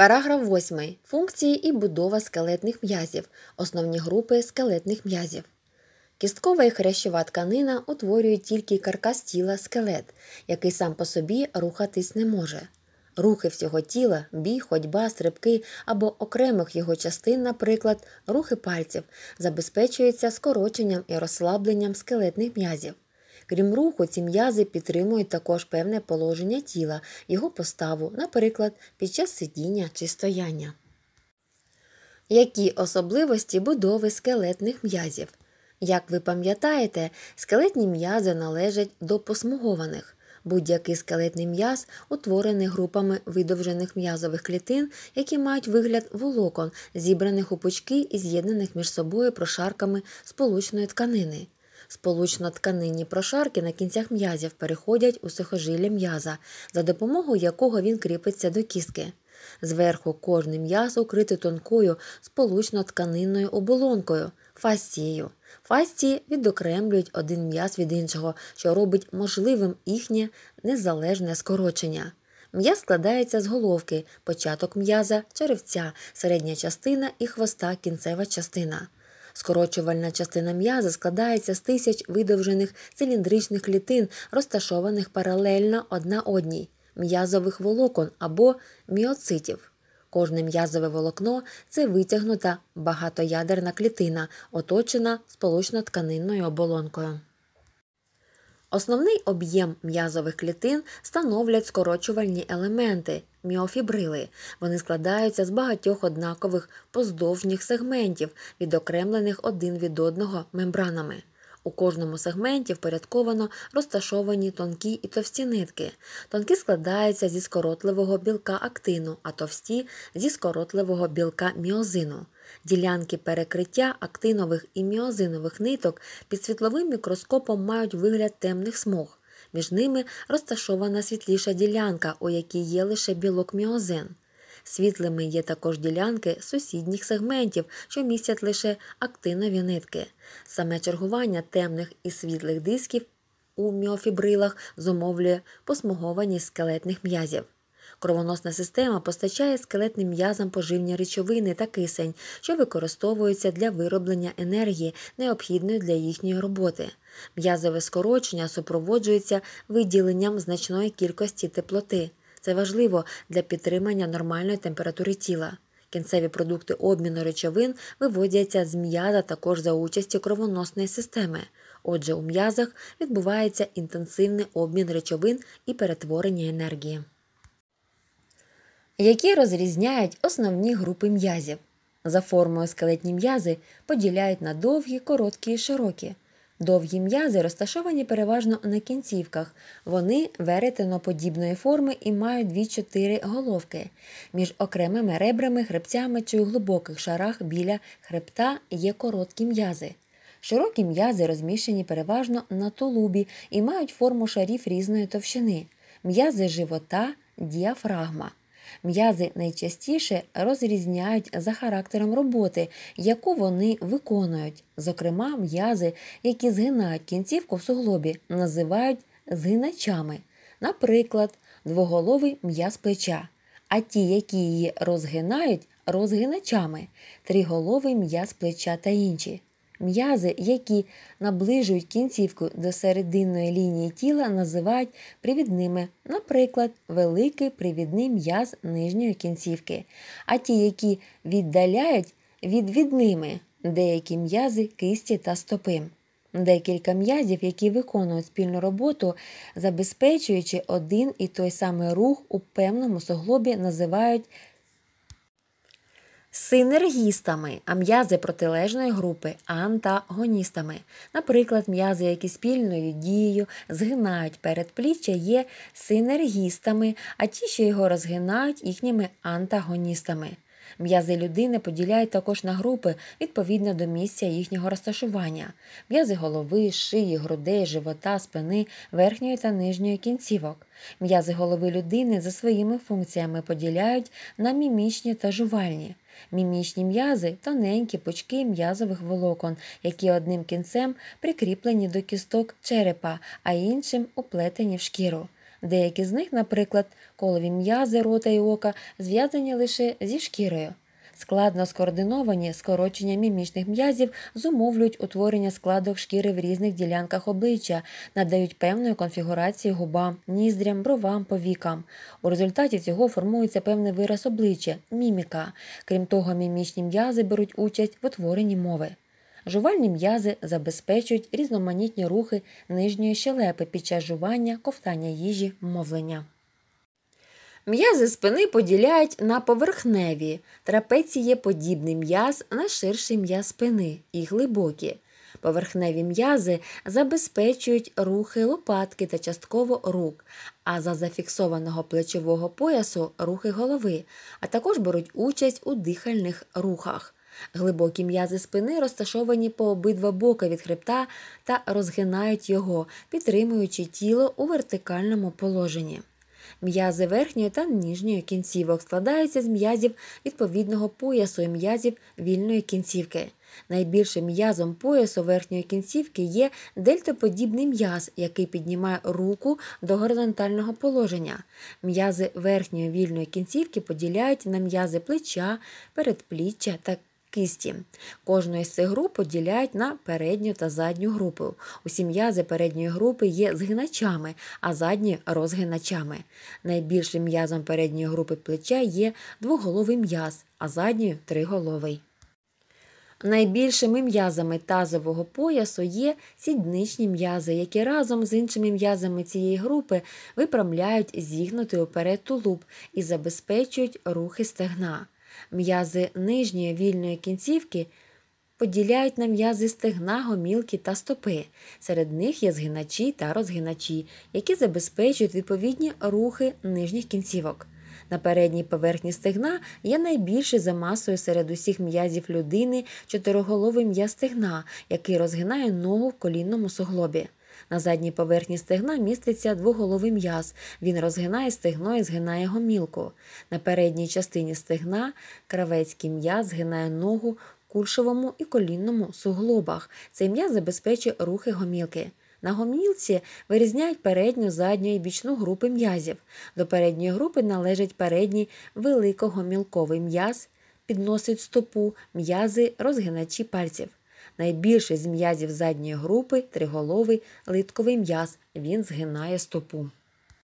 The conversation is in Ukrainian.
Параграф 8. Функції і будова скелетних м'язів, основні групи скелетних м'язів. Кісткова і хрящова тканина утворює тільки каркас тіла скелет, який сам по собі рухатись не може. Рухи всього тіла, бій, ходьба, стрибки або окремих його частин, наприклад, рухи пальців, забезпечуються скороченням і розслабленням скелетних м'язів. Крім руху, ці м'язи підтримують також певне положення тіла, його поставу, наприклад, під час сидіння чи стояння. Які особливості будови скелетних м'язів? Як ви пам'ятаєте, скелетні м'язи належать до посмугованих. Будь-який скелетний м'яз утворений групами видовжених м'язових клітин, які мають вигляд волокон, зібраних у пучки і з'єднаних між собою прошарками сполучної тканини. Сполучно тканинні прошарки на кінцях м'язів переходять у сухожилля м'яза, за допомогою якого він кріпиться до кістки. Зверху кожний м'яз укритий тонкою сполучно тканинною оболонкою фасією. Фасції відокремлюють один м'яз від іншого, що робить можливим їхнє незалежне скорочення. М'яз складається з головки, початок м'яза, черевця, середня частина і хвоста кінцева частина. Скорочувальна частина м'яза складається з тисяч видовжених циліндричних клітин, розташованих паралельно одна одній м'язових волокон або міоцитів. Кожне м'язове волокно це витягнута багатоядерна клітина, оточена сполучно тканинною оболонкою. Основний об'єм м'язових клітин становлять скорочувальні елементи міофібрили. Вони складаються з багатьох однакових поздовжніх сегментів, відокремлених один від одного мембранами. У кожному сегменті впорядковано розташовані тонкі і товсті нитки. Тонкі складаються зі скоротливого білка актину, а товсті зі скоротливого білка міозину. Ділянки перекриття актинових і міозинових ниток під світловим мікроскопом мають вигляд темних смуг. Між ними розташована світліша ділянка, у якій є лише білок міозин. Світлими є також ділянки сусідніх сегментів, що містять лише актинові нитки. Саме чергування темних і світлих дисків у міофібрилах зумовлює посмугованість скелетних м'язів. Кровоносна система постачає скелетним м'язам поживні речовини та кисень, що використовуються для вироблення енергії, необхідної для їхньої роботи. М'язове скорочення супроводжується виділенням значної кількості теплоти. Це важливо для підтримання нормальної температури тіла. Кінцеві продукти обміну речовин виводяться з м'яза також за участі кровоносної системи. Отже, у м'язах відбувається інтенсивний обмін речовин і перетворення енергії які розрізняють основні групи м'язів. За формою скелетні м'язи поділяють на довгі, короткі і широкі. Довгі м'язи розташовані переважно на кінцівках. Вони веретеноподібної форми і мають 2-4 головки. Між окремими ребрами, хребцями чи у глибоких шарах біля хребта є короткі м'язи. Широкі м'язи розміщені переважно на тулубі і мають форму шарів різної товщини. М'язи живота діафрагма. М'язи найчастіше розрізняють за характером роботи, яку вони виконують. Зокрема, м'язи, які згинають кінцівку в суглобі, називають згиначами, наприклад, двоголовий м'яз плеча, а ті, які її розгинають, розгиначами, тріголовий м'яз плеча та інші. М'язи, які наближують кінцівку до серединної лінії тіла, називають привідними, наприклад, великий привідний м'яз нижньої кінцівки, а ті, які віддаляють відвідними деякі м'язи кисті та стопи. Декілька м'язів, які виконують спільну роботу, забезпечуючи один і той самий рух у певному суглобі, називають синергістами, а м'язи протилежної групи антагоністами. Наприклад, м'язи, які спільною дією згинають передпліччя, є синергістами, а ті, що його розгинають, їхніми антагоністами. М'язи людини поділяють також на групи відповідно до місця їхнього розташування. М'язи голови, шиї, грудей, живота, спини, верхньої та нижньої кінцівок. М'язи голови людини за своїми функціями поділяють на мімічні та жувальні. Мімічні м'язи тоненькі пучки м'язових волокон, які одним кінцем прикріплені до кісток черепа, а іншим уплетені в шкіру. Деякі з них, наприклад, колові м'язи рота і ока, зв'язані лише зі шкірою, Складно скоординовані скорочення мімічних м'язів зумовлюють утворення складок шкіри в різних ділянках обличчя, надають певної конфігурації губам, ніздрям, бровам, повікам. У результаті цього формується певний вираз обличчя міміка. Крім того, мімічні м'язи беруть участь в утворенні мови. Жувальні м'язи забезпечують різноманітні рухи нижньої щелепи під час жування, ковтання їжі, мовлення. М'язи спини поділяють на поверхневі, є подібний м'яз на ширший м'яз спини і глибокі. Поверхневі м'язи забезпечують рухи лопатки та частково рук, а за зафіксованого плечового поясу рухи голови, а також беруть участь у дихальних рухах. Глибокі м'язи спини розташовані по обидва боки від хребта та розгинають його, підтримуючи тіло у вертикальному положенні. М'язи верхньої та нижньої кінцівок складаються з м'язів відповідного поясу і м'язів вільної кінцівки. Найбільшим м'язом поясу верхньої кінцівки є дельтоподібний м'яз, який піднімає руку до горизонтального положення. М'язи верхньої вільної кінцівки поділяють на м'язи плеча, передпліччя та кисті. Кожну із цих груп поділяють на передню та задню групи. Усі м'язи передньої групи є згиначами, а задні розгиначами. Найбільшим м'язом передньої групи плеча є двоголовий м'яз, а задньою триголовий. Найбільшими м'язами тазового поясу є сідничні м'язи, які разом з іншими м'язами цієї групи випрямляють зігнутий уперед тулуб і забезпечують рухи стегна. М'язи нижньої вільної кінцівки поділяють на м'язи стегна, гомілки та стопи. Серед них є згиначі та розгиначі, які забезпечують відповідні рухи нижніх кінцівок. На передній поверхні стегна є найбільше за масою серед усіх м'язів людини чотироголовий м'яз стегна, який розгинає ногу в колінному суглобі. На задній поверхні стегна міститься двоголовий м'яз. Він розгинає стегно і згинає гомілку. На передній частині стегна кравецький м'яз згинає ногу кульшовому і колінному суглобах. Цей м'яз забезпечує рухи гомілки. На гомілці вирізняють передню, задню і бічну групи м'язів. До передньої групи належить передній великогомілковий м'яз, підносить стопу м'язи розгиначі пальців. Найбільший з м'язів задньої групи триголовий литковий м'яз. Він згинає стопу.